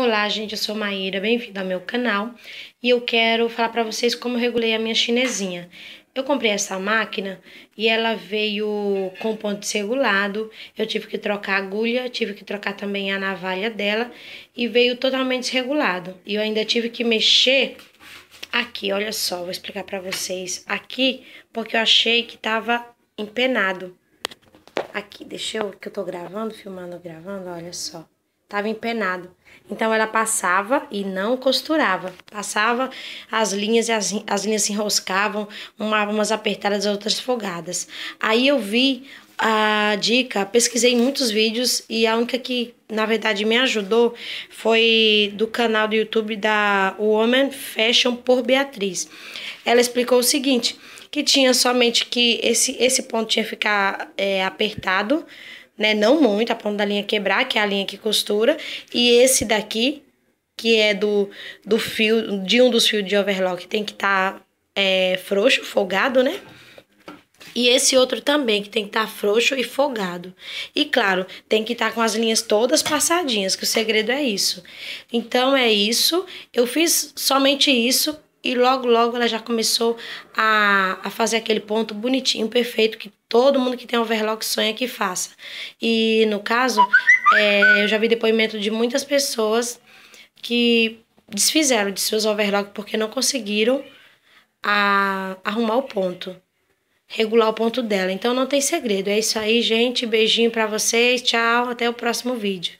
Olá, gente, eu sou Maíra, bem-vindo ao meu canal e eu quero falar para vocês como eu regulei a minha chinesinha. Eu comprei essa máquina e ela veio com ponto desregulado, eu tive que trocar a agulha, tive que trocar também a navalha dela e veio totalmente desregulado. E eu ainda tive que mexer aqui, olha só, vou explicar para vocês aqui, porque eu achei que tava empenado. Aqui, deixa eu, que eu tô gravando, filmando, gravando, olha só estava empenado. Então ela passava e não costurava. Passava as linhas e as, as linhas se enroscavam, uma, umas apertadas, outras folgadas. Aí eu vi a dica, pesquisei muitos vídeos e a única que na verdade me ajudou foi do canal do YouTube da Woman Fashion por Beatriz. Ela explicou o seguinte, que tinha somente que esse, esse ponto tinha que ficar é, apertado né? Não muito, a ponta da linha quebrar, que é a linha que costura. E esse daqui, que é do, do fio, de um dos fios de overlock, tem que estar tá, é, frouxo, folgado, né? E esse outro também, que tem que estar tá frouxo e folgado. E claro, tem que estar tá com as linhas todas passadinhas, que o segredo é isso. Então é isso. Eu fiz somente isso e logo, logo ela já começou a, a fazer aquele ponto bonitinho, perfeito, que todo mundo que tem overlock sonha que faça. E no caso, é, eu já vi depoimento de muitas pessoas que desfizeram de seus overlock porque não conseguiram a, arrumar o ponto, regular o ponto dela. Então não tem segredo. É isso aí, gente. Beijinho para vocês. Tchau, até o próximo vídeo.